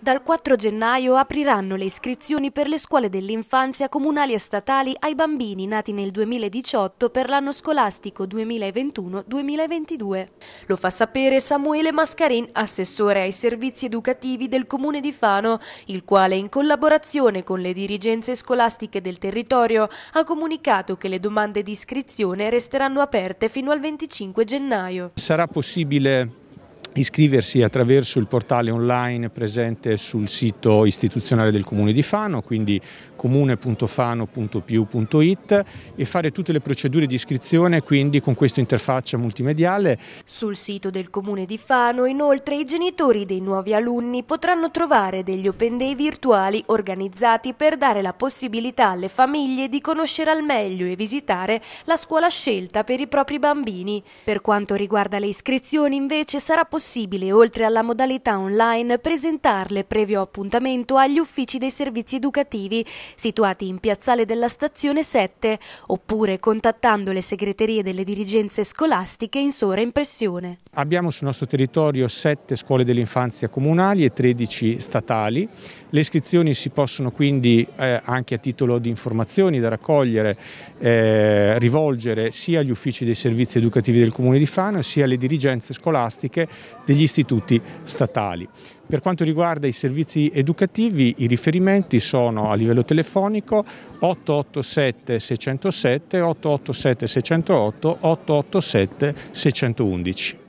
Dal 4 gennaio apriranno le iscrizioni per le scuole dell'infanzia comunali e statali ai bambini nati nel 2018 per l'anno scolastico 2021-2022. Lo fa sapere Samuele Mascarin, assessore ai servizi educativi del comune di Fano, il quale in collaborazione con le dirigenze scolastiche del territorio ha comunicato che le domande di iscrizione resteranno aperte fino al 25 gennaio. Sarà possibile iscriversi attraverso il portale online presente sul sito istituzionale del Comune di Fano, quindi comune.fano.piu.it e fare tutte le procedure di iscrizione quindi con questa interfaccia multimediale. Sul sito del Comune di Fano inoltre i genitori dei nuovi alunni potranno trovare degli open day virtuali organizzati per dare la possibilità alle famiglie di conoscere al meglio e visitare la scuola scelta per i propri bambini. Per quanto riguarda le iscrizioni invece sarà possibile possibile, oltre alla modalità online, presentarle previo appuntamento agli uffici dei servizi educativi situati in piazzale della stazione 7 oppure contattando le segreterie delle dirigenze scolastiche in sovraimpressione. Abbiamo sul nostro territorio 7 scuole dell'infanzia comunali e 13 statali. Le iscrizioni si possono quindi eh, anche a titolo di informazioni da raccogliere, eh, rivolgere sia agli uffici dei servizi educativi del Comune di Fano sia alle dirigenze scolastiche degli istituti statali. Per quanto riguarda i servizi educativi, i riferimenti sono a livello telefonico 887 607, 887 608, 887 611.